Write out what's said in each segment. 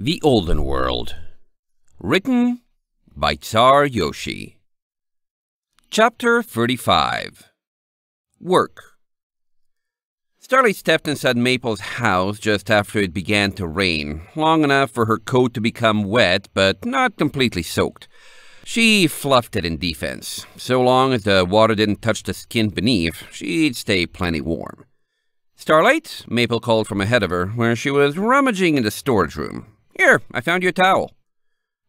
The Olden World Written by Tsar Yoshi Chapter 35 Work Starlight stepped inside Maple's house just after it began to rain, long enough for her coat to become wet but not completely soaked. She fluffed it in defense. So long as the water didn't touch the skin beneath, she'd stay plenty warm. Starlight, Maple called from ahead of her, where she was rummaging in the storage room. Here, I found you a towel.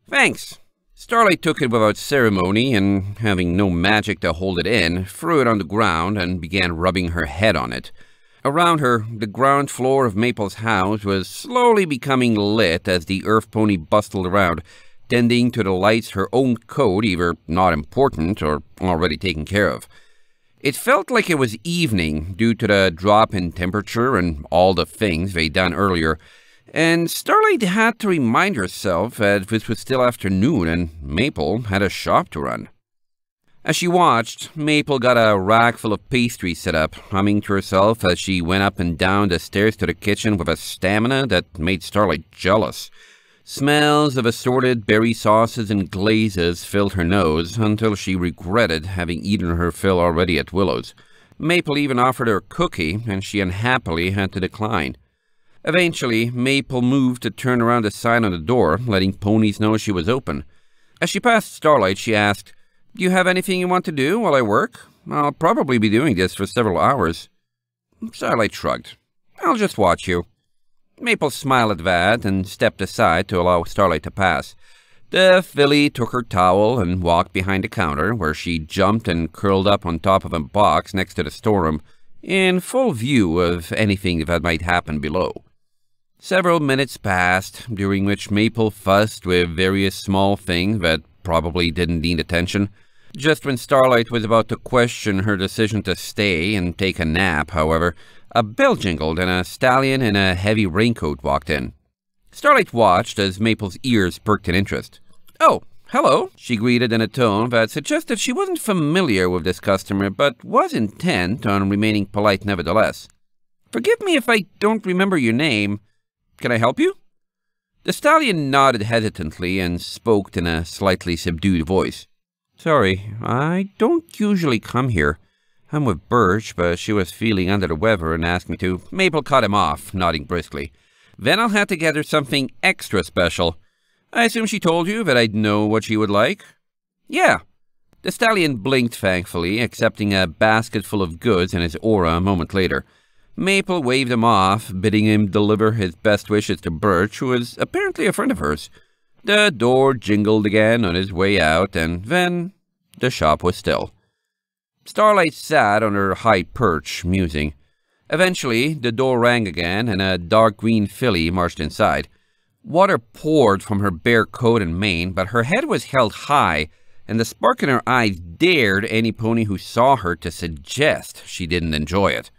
Thanks. Starlight took it without ceremony and, having no magic to hold it in, threw it on the ground and began rubbing her head on it. Around her, the ground floor of Maple's house was slowly becoming lit as the earth pony bustled around, tending to the lights her own coat either not important or already taken care of. It felt like it was evening due to the drop in temperature and all the things they'd done earlier, and Starlight had to remind herself that it was still afternoon and Maple had a shop to run. As she watched, Maple got a rack full of pastries set up, humming to herself as she went up and down the stairs to the kitchen with a stamina that made Starlight jealous. Smells of assorted berry sauces and glazes filled her nose until she regretted having eaten her fill already at Willow's. Maple even offered her a cookie, and she unhappily had to decline. Eventually, Maple moved to turn around a sign on the door, letting ponies know she was open. As she passed Starlight, she asked, Do you have anything you want to do while I work? I'll probably be doing this for several hours. Starlight shrugged. I'll just watch you. Maple smiled at that and stepped aside to allow Starlight to pass. The filly took her towel and walked behind the counter, where she jumped and curled up on top of a box next to the storeroom, in full view of anything that might happen below. Several minutes passed, during which Maple fussed with various small things that probably didn't need attention. Just when Starlight was about to question her decision to stay and take a nap, however, a bell jingled and a stallion in a heavy raincoat walked in. Starlight watched as Maple's ears perked in interest. Oh, hello, she greeted in a tone that suggested she wasn't familiar with this customer, but was intent on remaining polite nevertheless. Forgive me if I don't remember your name. Can I help you? The stallion nodded hesitantly and spoke in a slightly subdued voice. Sorry, I don't usually come here. I'm with Birch, but she was feeling under the weather and asked me to. Maple cut him off, nodding briskly. Then I'll have to get her something extra special. I assume she told you that I'd know what she would like? Yeah. The stallion blinked thankfully, accepting a basket full of goods in his aura a moment later. Maple waved him off, bidding him deliver his best wishes to Birch, who was apparently a friend of hers. The door jingled again on his way out, and then the shop was still. Starlight sat on her high perch, musing. Eventually, the door rang again, and a dark green filly marched inside. Water poured from her bare coat and mane, but her head was held high, and the spark in her eyes dared any pony who saw her to suggest she didn't enjoy it.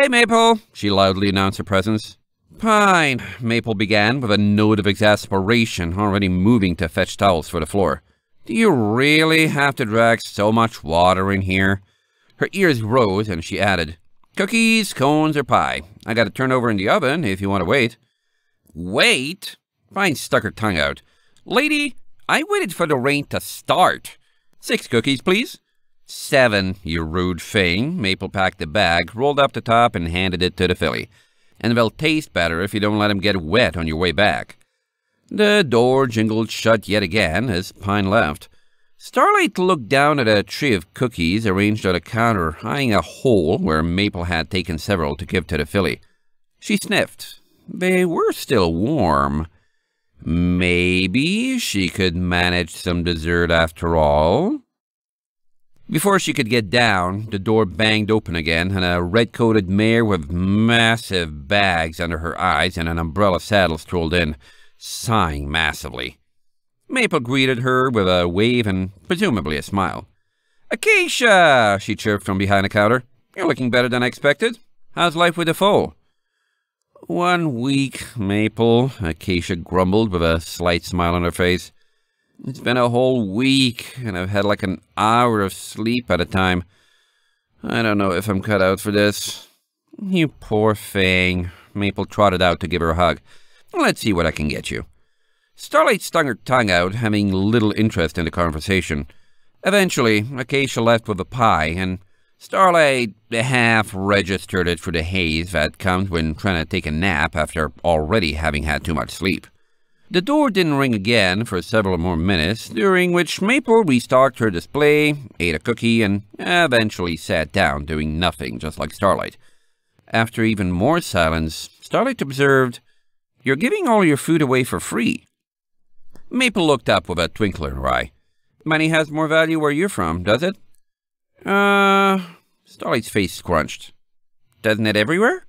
Hey, Maple, she loudly announced her presence. Fine, Maple began with a note of exasperation already moving to fetch towels for the floor. Do you really have to drag so much water in here? Her ears rose and she added, Cookies, cones, or pie. I gotta turn over in the oven if you want to wait. Wait? Fine stuck her tongue out. Lady, I waited for the rain to start. Six cookies, please. Seven, you rude thing. Maple packed the bag, rolled up the top, and handed it to the filly. And they'll taste better if you don't let get wet on your way back. The door jingled shut yet again as Pine left. Starlight looked down at a tray of cookies arranged on a counter, eyeing a hole where Maple had taken several to give to the filly. She sniffed. They were still warm. Maybe she could manage some dessert after all. Before she could get down, the door banged open again, and a red-coated mare with massive bags under her eyes and an umbrella saddle strolled in, sighing massively. Maple greeted her with a wave and presumably a smile. Acacia, she chirped from behind a counter. You're looking better than I expected. How's life with the foal?" One week, Maple, Acacia grumbled with a slight smile on her face. It's been a whole week, and I've had like an hour of sleep at a time. I don't know if I'm cut out for this. You poor thing. Maple trotted out to give her a hug. Let's see what I can get you. Starlight stung her tongue out, having little interest in the conversation. Eventually, Acacia left with a pie, and Starlight half registered it for the haze that comes when trying to take a nap after already having had too much sleep. The door didn't ring again for several more minutes, during which Maple restocked her display, ate a cookie, and eventually sat down doing nothing, just like Starlight. After even more silence, Starlight observed, You're giving all your food away for free. Maple looked up with a twinkle in her eye. Money has more value where you're from, does it? Uh, Starlight's face scrunched. Doesn't it everywhere?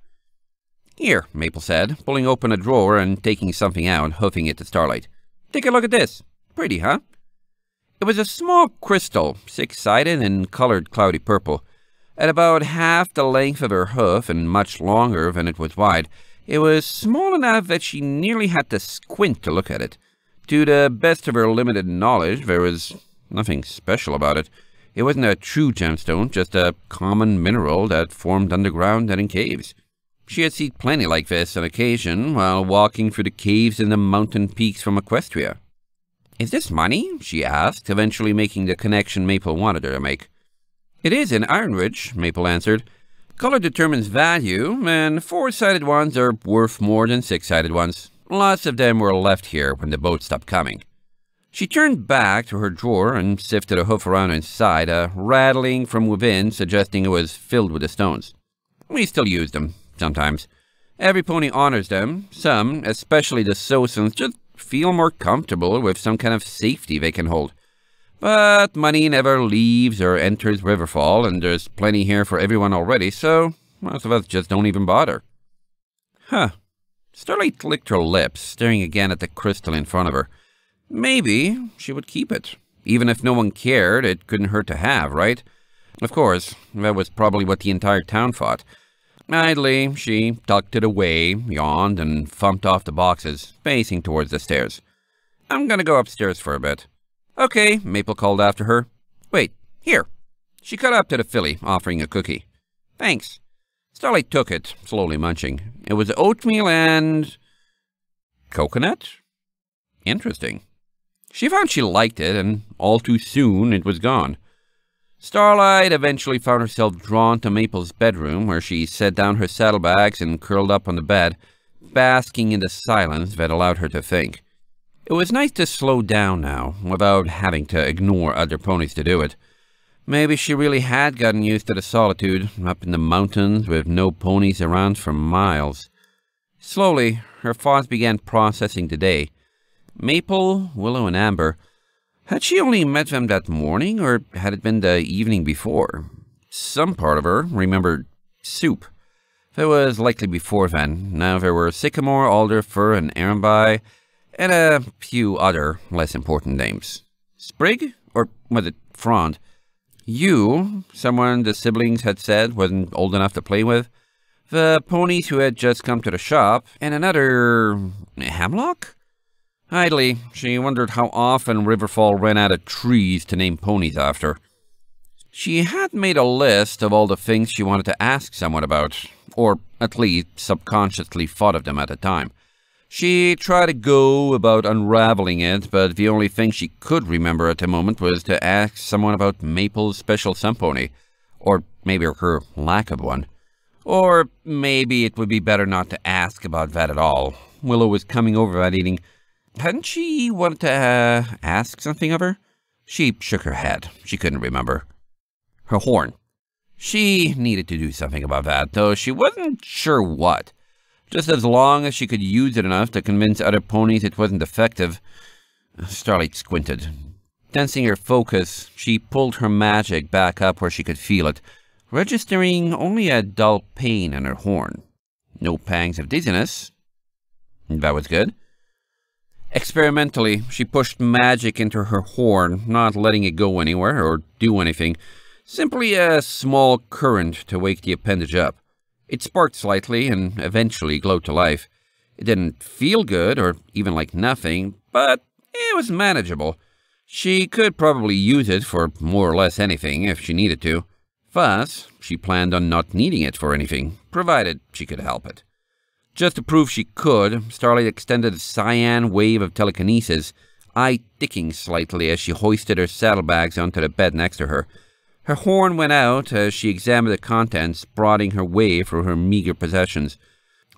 Here, Maple said, pulling open a drawer and taking something out and hoofing it to Starlight. Take a look at this. Pretty, huh? It was a small crystal, six-sided and colored cloudy purple. At about half the length of her hoof and much longer than it was wide, it was small enough that she nearly had to squint to look at it. To the best of her limited knowledge, there was nothing special about it. It wasn't a true gemstone, just a common mineral that formed underground and in caves. She had seen plenty like this on occasion while walking through the caves and the mountain peaks from Equestria. Is this money? she asked, eventually making the connection Maple wanted her to make. It is in Ironridge, Maple answered. Color determines value, and four-sided ones are worth more than six-sided ones. Lots of them were left here when the boat stopped coming. She turned back to her drawer and sifted a hoof around inside, a rattling from within suggesting it was filled with the stones. We still use them, sometimes. Every pony honors them. Some, especially the Sosans, just feel more comfortable with some kind of safety they can hold. But money never leaves or enters Riverfall, and there's plenty here for everyone already, so most of us just don't even bother. Huh. Starlight licked her lips, staring again at the crystal in front of her. Maybe she would keep it. Even if no one cared, it couldn't hurt to have, right? Of course, that was probably what the entire town thought. Idly, she tucked it away, yawned, and thumped off the boxes, facing towards the stairs. I'm gonna go upstairs for a bit. Okay, Maple called after her. Wait, here. She cut up to the filly, offering a cookie. Thanks. Starlight took it, slowly munching. It was oatmeal and... coconut? Interesting. She found she liked it, and all too soon it was gone. Starlight eventually found herself drawn to Maple's bedroom, where she set down her saddlebags and curled up on the bed, basking in the silence that allowed her to think. It was nice to slow down now, without having to ignore other ponies to do it. Maybe she really had gotten used to the solitude, up in the mountains with no ponies around for miles. Slowly, her thoughts began processing the day. Maple, Willow, and Amber had she only met them that morning, or had it been the evening before? Some part of her remembered soup. That was likely before then. Now there were sycamore, alder, fir, and arambi, and a few other less important names. Sprig? Or was it frond? You, someone the siblings had said wasn't old enough to play with, the ponies who had just come to the shop, and another... hamlock? Idly, she wondered how often Riverfall ran out of trees to name ponies after. She had made a list of all the things she wanted to ask someone about, or at least subconsciously thought of them at the time. She tried to go about unraveling it, but the only thing she could remember at the moment was to ask someone about Maple's special pony, or maybe her lack of one. Or maybe it would be better not to ask about that at all. Willow was coming over that evening, Hadn't she wanted to uh, ask something of her? She shook her head. She couldn't remember. Her horn. She needed to do something about that, though she wasn't sure what. Just as long as she could use it enough to convince other ponies it wasn't effective. Starlight squinted. Tensing her focus, she pulled her magic back up where she could feel it, registering only a dull pain in her horn. No pangs of dizziness. That was good. Experimentally, she pushed magic into her horn, not letting it go anywhere or do anything. Simply a small current to wake the appendage up. It sparked slightly and eventually glowed to life. It didn't feel good or even like nothing, but it was manageable. She could probably use it for more or less anything if she needed to. Thus, she planned on not needing it for anything, provided she could help it. Just to prove she could, Starlight extended a cyan wave of telekinesis, eye ticking slightly as she hoisted her saddlebags onto the bed next to her. Her horn went out as she examined the contents, broadening her way for her meager possessions.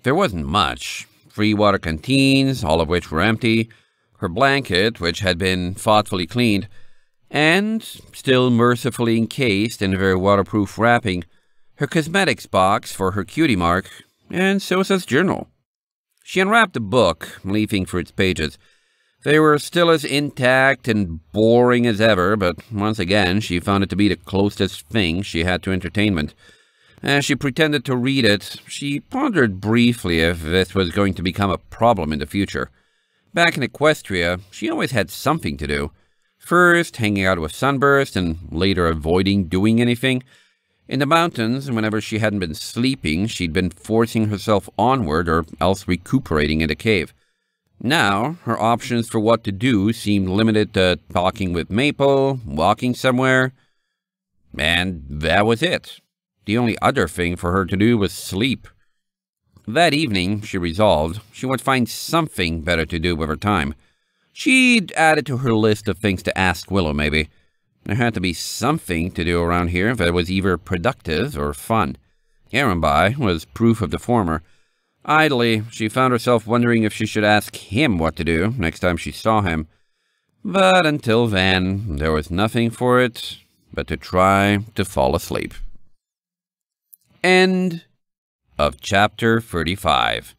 There wasn't much. Free water canteens, all of which were empty, her blanket, which had been thoughtfully cleaned, and, still mercifully encased in a very waterproof wrapping, her cosmetics box for her cutie mark, and so says journal. She unwrapped the book, leafing through its pages. They were still as intact and boring as ever, but once again she found it to be the closest thing she had to entertainment. As she pretended to read it, she pondered briefly if this was going to become a problem in the future. Back in Equestria, she always had something to do. First, hanging out with Sunburst, and later avoiding doing anything – in the mountains, whenever she hadn't been sleeping, she'd been forcing herself onward or else recuperating in a cave. Now, her options for what to do seemed limited to talking with Maple, walking somewhere, and that was it. The only other thing for her to do was sleep. That evening, she resolved, she would find something better to do with her time. She'd add it to her list of things to ask Willow, maybe. There had to be something to do around here that was either productive or fun. Arambai was proof of the former. Idly, she found herself wondering if she should ask him what to do next time she saw him. But until then, there was nothing for it but to try to fall asleep. End of chapter 35